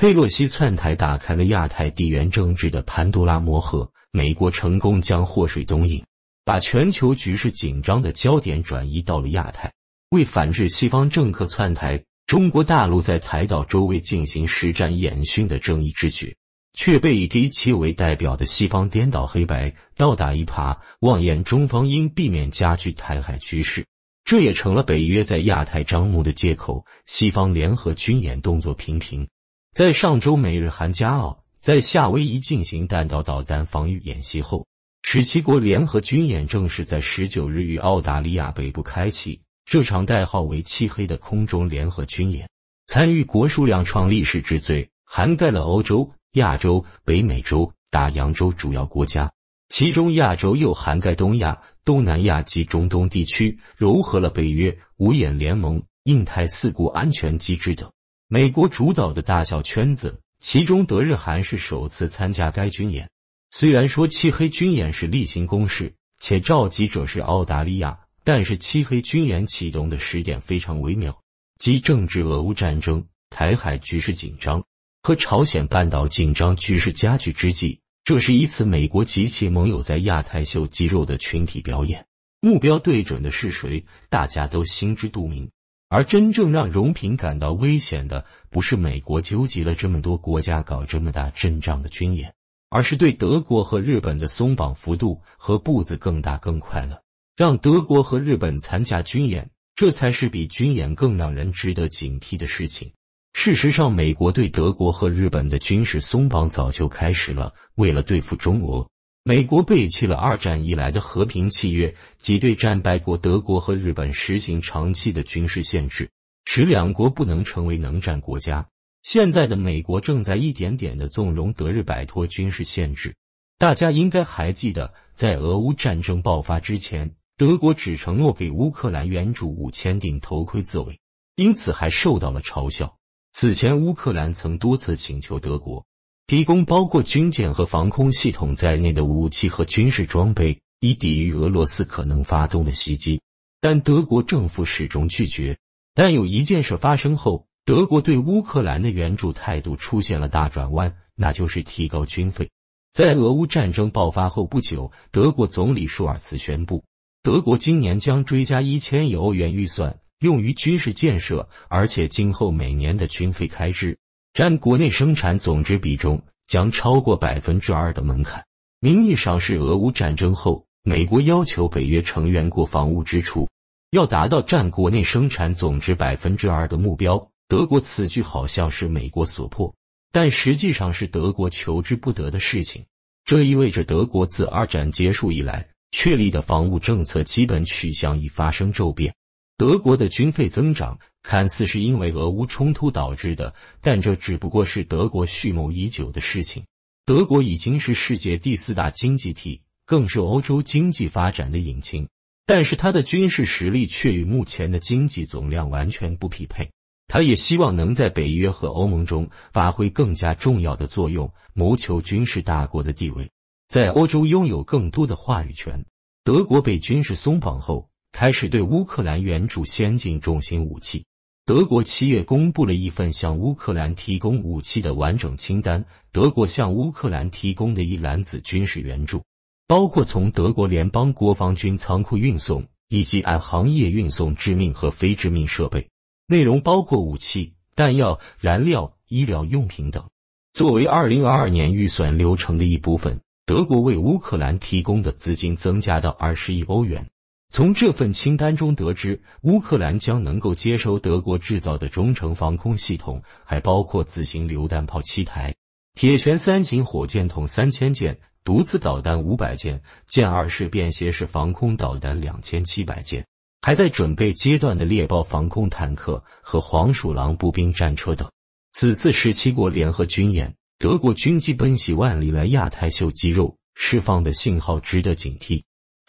佩洛西窜台，打开了亚太地缘政治的潘多拉魔盒。美国成功将祸水东引，把全球局势紧张的焦点转移到了亚太。为反制西方政客窜台，中国大陆在台岛周围进行实战演训的正义之举，却被以基旗为代表的西方颠倒黑白、倒打一耙，妄言中方应避免加剧台海局势。这也成了北约在亚太张目的借口。西方联合军演动作频频。在上周美日韩加澳在夏威夷进行弹道导弹防御演习后，十七国联合军演正式在十九日于澳大利亚北部开启。这场代号为“漆黑”的空中联合军演，参与国数量创历史之最，涵盖了欧洲、亚洲、北美洲、大洋洲主要国家，其中亚洲又涵盖东亚、东南亚及中东地区，融合了北约、五眼联盟、印太四国安全机制等。美国主导的大小圈子，其中德日韩是首次参加该军演。虽然说“漆黑军演”是例行公事，且召集者是澳大利亚，但是“漆黑军演”启动的时点非常微妙，即政治俄乌战争、台海局势紧张和朝鲜半岛紧张局势加剧之际。这是一次美国及其盟友在亚太秀肌肉的群体表演，目标对准的是谁，大家都心知肚明。而真正让荣平感到危险的，不是美国纠集了这么多国家搞这么大阵仗的军演，而是对德国和日本的松绑幅度和步子更大更快了。让德国和日本参加军演，这才是比军演更让人值得警惕的事情。事实上，美国对德国和日本的军事松绑早就开始了，为了对付中俄。美国背弃了二战以来的和平契约，即对战败国德国和日本实行长期的军事限制，使两国不能成为能战国家。现在的美国正在一点点的纵容德日摆脱军事限制。大家应该还记得，在俄乌战争爆发之前，德国只承诺给乌克兰援助五千顶头盔自卫，因此还受到了嘲笑。此前，乌克兰曾多次请求德国。提供包括军舰和防空系统在内的武器和军事装备，以抵御俄罗斯可能发动的袭击，但德国政府始终拒绝。但有一件事发生后，德国对乌克兰的援助态度出现了大转弯，那就是提高军费。在俄乌战争爆发后不久，德国总理舒尔茨宣布，德国今年将追加一千亿欧元预算用于军事建设，而且今后每年的军费开支。占国内生产总值比重将超过百分之二的门槛，名义上是俄乌战争后美国要求北约成员国防务支出要达到占国内生产总值百分之二的目标。德国此举好像是美国所迫，但实际上是德国求之不得的事情。这意味着德国自二战结束以来确立的防务政策基本取向已发生骤变。德国的军费增长看似是因为俄乌冲突导致的，但这只不过是德国蓄谋已久的事情。德国已经是世界第四大经济体，更是欧洲经济发展的引擎，但是它的军事实力却与目前的经济总量完全不匹配。他也希望能在北约和欧盟中发挥更加重要的作用，谋求军事大国的地位，在欧洲拥有更多的话语权。德国被军事松绑后。开始对乌克兰援助先进重型武器。德国七月公布了一份向乌克兰提供武器的完整清单。德国向乌克兰提供的一篮子军事援助，包括从德国联邦国防军仓库运送，以及按行业运送致命和非致命设备。内容包括武器、弹药、燃料、医疗用品等。作为二零二二年预算流程的一部分，德国为乌克兰提供的资金增加到二十亿欧元。从这份清单中得知，乌克兰将能够接收德国制造的中程防空系统，还包括自行榴弹炮七台、铁拳三型火箭筒三千件、毒刺导弹五百件、歼二式便携式防空导弹两千七百件，还在准备阶段的猎豹防空坦克和黄鼠狼步兵战车等。此次十七国联合军演，德国军机奔袭万里来亚太秀肌肉，释放的信号值得警惕。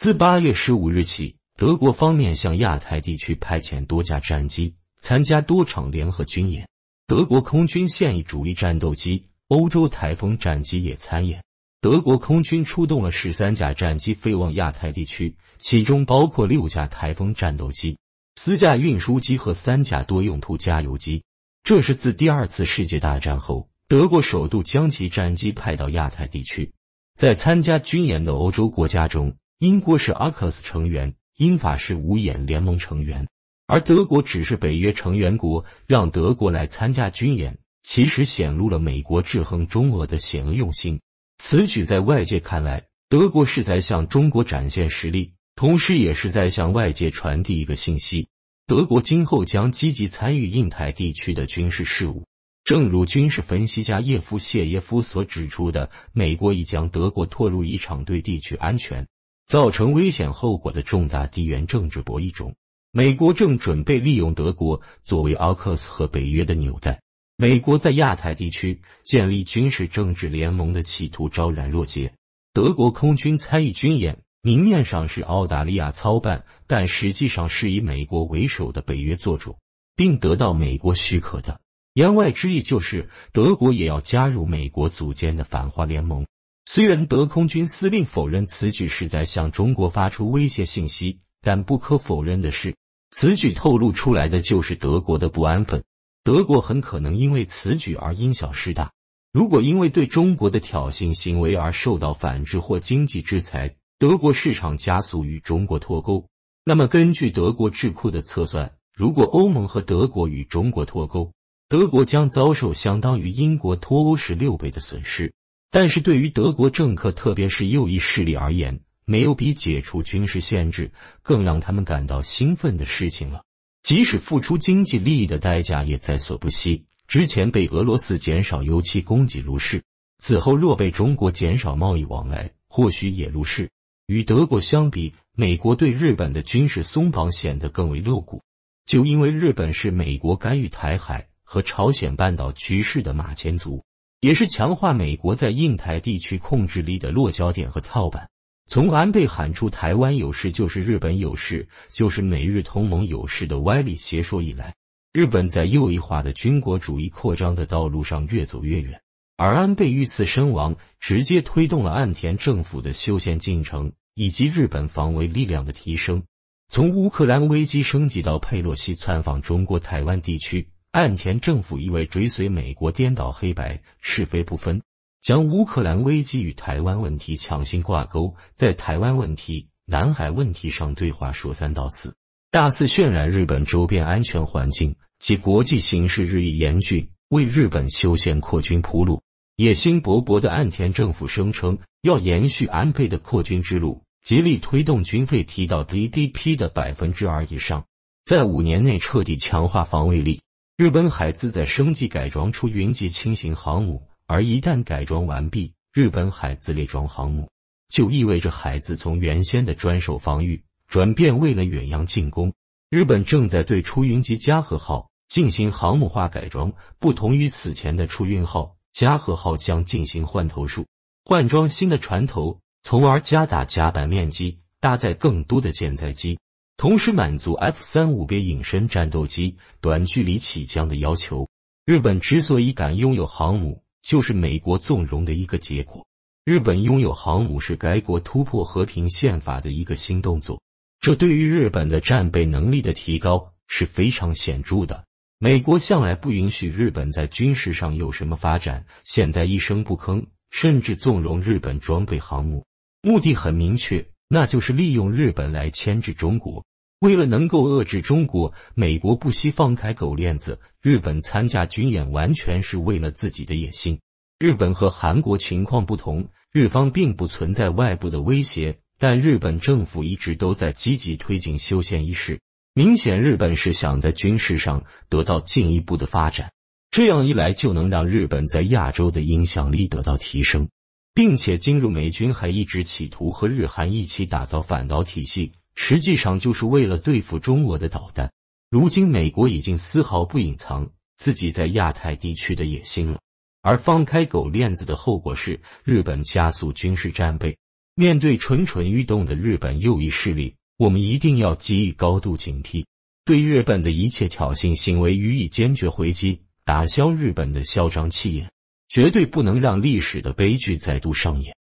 自八月十五日起，德国方面向亚太地区派遣多架战机，参加多场联合军演。德国空军现役主力战斗机欧洲台风战机也参演。德国空军出动了十三架战机飞往亚太地区，其中包括六架台风战斗机、四架运输机和三架多用途加油机。这是自第二次世界大战后，德国首度将其战机派到亚太地区。在参加军演的欧洲国家中，英国是阿克斯成员，英法是五眼联盟成员，而德国只是北约成员国。让德国来参加军演，其实显露了美国制衡中俄的险恶用心。此举在外界看来，德国是在向中国展现实力，同时，也是在向外界传递一个信息：德国今后将积极参与印太地区的军事事务。正如军事分析家叶夫谢耶夫所指出的，美国已将德国拖入一场对地区安全。造成危险后果的重大地缘政治博弈中，美国正准备利用德国作为阿克斯和北约的纽带。美国在亚太地区建立军事政治联盟的企图昭然若揭。德国空军参与军演，明面上是澳大利亚操办，但实际上是以美国为首的北约做主，并得到美国许可的。言外之意就是，德国也要加入美国组建的反华联盟。虽然德空军司令否认此举是在向中国发出威胁信息，但不可否认的是，此举透露出来的就是德国的不安分。德国很可能因为此举而因小失大。如果因为对中国的挑衅行为而受到反制或经济制裁，德国市场加速与中国脱钩，那么根据德国智库的测算，如果欧盟和德国与中国脱钩，德国将遭受相当于英国脱欧1六倍的损失。但是对于德国政客，特别是右翼势力而言，没有比解除军事限制更让他们感到兴奋的事情了。即使付出经济利益的代价也在所不惜。之前被俄罗斯减少油气供给如是，此后若被中国减少贸易往来，或许也如是。与德国相比，美国对日本的军事松绑显得更为露骨，就因为日本是美国干预台海和朝鲜半岛局势的马前卒。也是强化美国在印太地区控制力的落脚点和跳板。从安倍喊出台湾有事就是日本有事，就是美日同盟有事的歪理邪说以来，日本在右翼化的军国主义扩张的道路上越走越远。而安倍遇刺身亡，直接推动了岸田政府的修宪进程以及日本防卫力量的提升。从乌克兰危机升级到佩洛西窜访中国台湾地区。岸田政府意味追随美国，颠倒黑白，是非不分，将乌克兰危机与台湾问题强行挂钩，在台湾问题、南海问题上对话说三道四，大肆渲染日本周边安全环境及国际形势日益严峻，为日本修宪扩军铺路。野心勃勃的岸田政府声称要延续安倍的扩军之路，极力推动军费提到 GDP 的百分之二以上，在五年内彻底强化防卫力。日本海自在升级改装出云级轻型航母，而一旦改装完毕，日本海自列装航母，就意味着海自从原先的专守防御转变为了远洋进攻。日本正在对出云级加贺号进行航母化改装，不同于此前的出云号，加贺号将进行换头术，换装新的船头，从而加大甲板面积，搭载更多的舰载机。同时满足 F 三五 B 隐身战斗机短距离起降的要求。日本之所以敢拥有航母，就是美国纵容的一个结果。日本拥有航母是该国突破和平宪法的一个新动作，这对于日本的战备能力的提高是非常显著的。美国向来不允许日本在军事上有什么发展，现在一声不吭，甚至纵容日本装备航母，目的很明确，那就是利用日本来牵制中国。为了能够遏制中国，美国不惜放开狗链子。日本参加军演完全是为了自己的野心。日本和韩国情况不同，日方并不存在外部的威胁，但日本政府一直都在积极推进修宪一事，明显日本是想在军事上得到进一步的发展。这样一来，就能让日本在亚洲的影响力得到提升，并且进入美军还一直企图和日韩一起打造反导体系。实际上就是为了对付中俄的导弹。如今，美国已经丝毫不隐藏自己在亚太地区的野心了。而放开狗链子的后果是，日本加速军事战备。面对蠢蠢欲动的日本右翼势力，我们一定要给予高度警惕，对日本的一切挑衅行为予以坚决回击，打消日本的嚣张气焰，绝对不能让历史的悲剧再度上演。